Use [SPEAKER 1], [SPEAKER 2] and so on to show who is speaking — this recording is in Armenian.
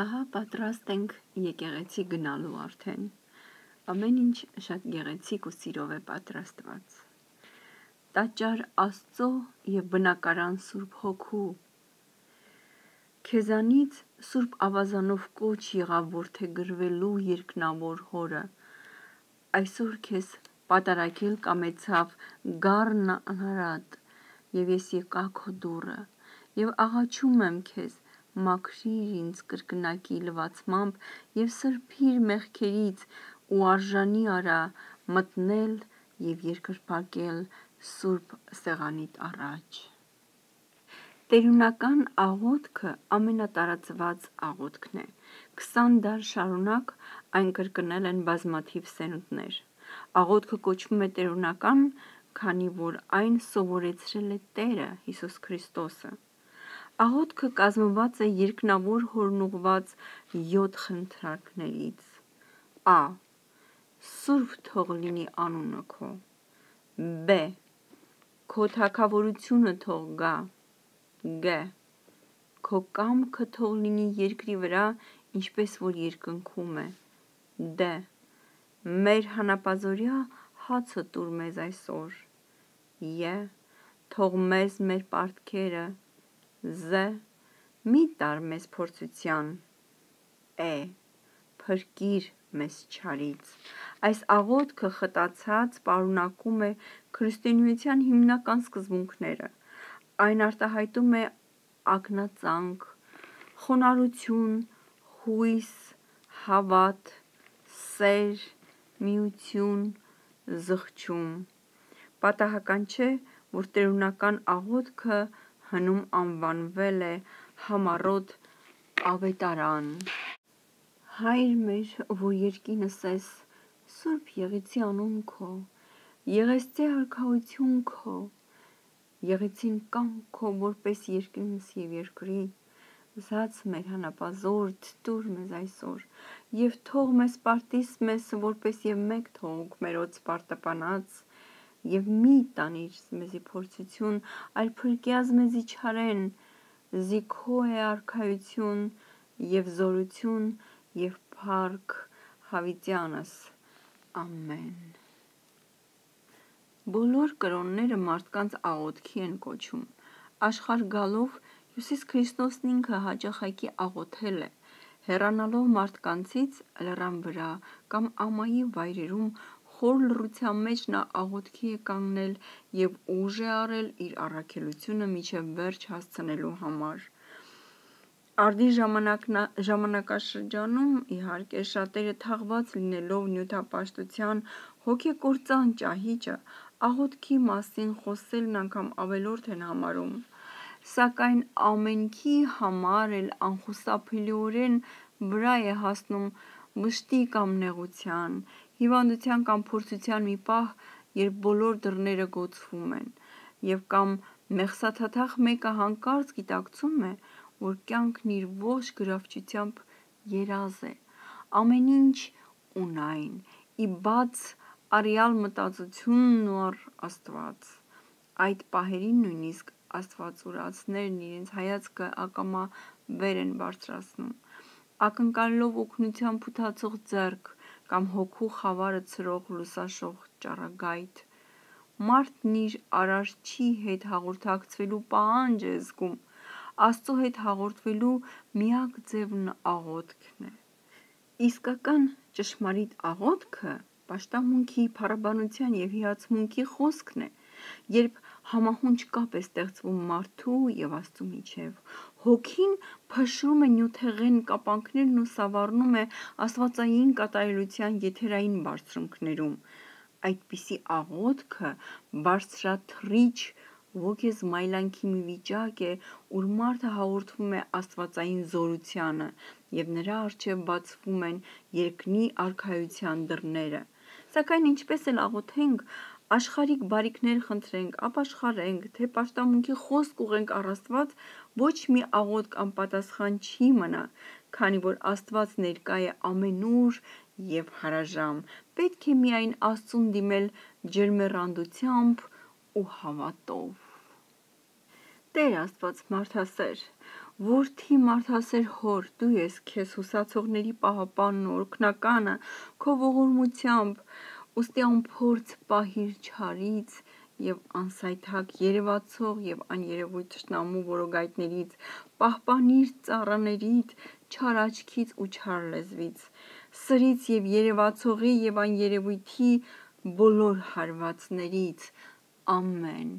[SPEAKER 1] Ահա պատրաստ ենք եկեղեցի գնալու արդեն։ Ամեն ինչ շատ գեղեցիկ ու սիրով է պատրաստված։ Տաճար Աստծո եւ բնակարան Սուրբ Հոգու։ Քեզանից Սուրբ ավազանով կոչ եղավ որթե գրվելու երկնավոր հորը։ Այսօր քեզ պատարակել կամեցավ Գառնա անհարատ եւ ես եկա քո դուրը եւ աղաչում եմ քեզ մաքրիր ինձ կրկնակի լվացմամբ և սրբիր մեղքերից ու արժանի արա մտնել և երկրպագել Սուրբ սեղանիդ առաջ։ Տերունական աղոթքը ամենատարածված աղոթքն է։ 20 դար շարունակ այն կրկնել են բազմաթիվ սերունդներ։ Աղոթքը կոչվում է տերունական, քանի որ այն սովորեցրել է Տերը Հիսուս Քրիստոսը։ Աղոթքը կազմված է երկնավոր հորնուղված 7 խնդրանքներից։ Ա. Սուրբ թող լինի անունը քո։ Բ. Քո թակավորությունը թող գա։ Գ. Քո կամքը թող լինի երկրի վրա, ինչպես որ երկնքում է։ Դ. Մեր հանապազորյա հացը տուր մեզ այսօր։ Ե. Թող մեզ մեր պարտքերը Զ մի տար մեզ փորձության։ Է փրկիր մեզ չարից։ Այս աղոթքը խտացած պարունակում է քրիստոնեության հիմնական սկզբունքները։ Այն արտահայտում է ակնածանք, խոնարհություն, հույս, հավատ, սեր, միություն, զղջում։ Պատահական չէ, որ տերունական աղոթքը հնում անվանվել է համառոտ ավետարան։ Հայր մեր, որ երկինս ես, սուրբ եղիցի անուն քո, եղեսցե արքայություն քո, եղեցին կամ քո որպես երկրինս եւ երկրի զաց մեր հանապազորդ դուր մեզ այսօր եւ թող մեզ պարտիս մեզ որպես եւ մեկ թողք մեր օծ պարտապանած եւ մի տանիր մեզի փորձություն, այլ փրկյազ մեզի չարեն, զիքո է արքայություն եւ զորություն եւ փառք հավիտյանս։ Ամեն։ Բոլոր կրոնները մարդկանց աղոթքի են կոչում։ Աշխարհ գալով Հիսուս Քրիստոսն ինքը հաճախակի աղոթել է հեռանալով մարդկանցից լրան վրա կամ ամայի վայրերում Խոր լռության մեջ նա աղոթքի է կանգնել և ուժ է արել իր առաքելությունը մինչև վերջ հասցնելու համար։ Արդի ժամանակաշրջանում իհարկե շատերը թաղված լինելով նյութապաշտության հոգեկործան ճահիճը աղոթքի մասին խոսելն անգամ ավելորդ են համարում։ Սակայն ամենքի համար էլ անխուսափելիորեն վրա է հասնում վշտի կամ նեղության հիվանդության կամ փորձության մի պահ, երբ բոլոր դռները գոցվում են, և կամ մեղսաթաթախ մեկը հանկարծ գիտակցում է, որ կյանքն իր ողջ գրավչությամբ երազ է, ամեն ինչ ունայն, ի բաց արյալ մտածությունն առ Աստված։ Այդ պահերին նույնիսկ աստվածուրացներն իրենց հայացքը ակամա վեր են բարձրացնում, ակնկալելով օգնության փութացող ձեռք, կամ հոգու խավարը ցրող լուսաշող ճառագայթ։ Մարդն իր արարչի հետ հաղորդակցվելու պահանջ է զգում։ Աստծո հետ հաղորդվելու միակ ձևն աղոթքն է։ Իսկական ճշմարիտ աղոթքը աշտամունքի, փառաբանության եւ հիացմունքի խոսքն է, երբ համահունչ կապ է ստեղծվում մարդու եւ Աստծո միջեւ, հոգին փշրում է նյութեղեն կապանքներն ու սավառնում է աստվածային կատարելության եթերային բարձունքներում։ Այդպիսի աղոթքը բարձրաթրիչ ոգես մայլանքի մի վիճակ է, ուր մարդը հաղորդվում է աստվածային զորությանը եւ նրա առջև բացվում են երկնի արխայության դռները։ Սակայն ինչպես էլ աղոթենք, աշխարհիկ բարիքներ խնդրենք, ապաշխարենք, թե պաշտամունքի խոսք ուղենք առ Աստված, ոչ մի աղոտ կամ պատասխան չի մնա, քանի որ Աստված ներկա է ամենուր եւ հարաժամ։ Պետք է միայն Աստծուն դիմել ջերմեռանդությամբ ու հավատով։ Տեր Աստված մարդասեր, որդի մարդասեր հոր, դու ես քեզ հուսացողների պահապանն ու օրքնականը, քո ողորմությամբ ուստի անփորձ պահիր չարից եւ անսայթակ երևացող եւ աներևույթ ճշնամու որոգայտներից պահպանիր ծառաներիդ չար աչքից ու չար լեզվից սրից եւ երևացողի եւ աներևույթի բոլոր հարվածներից ամեն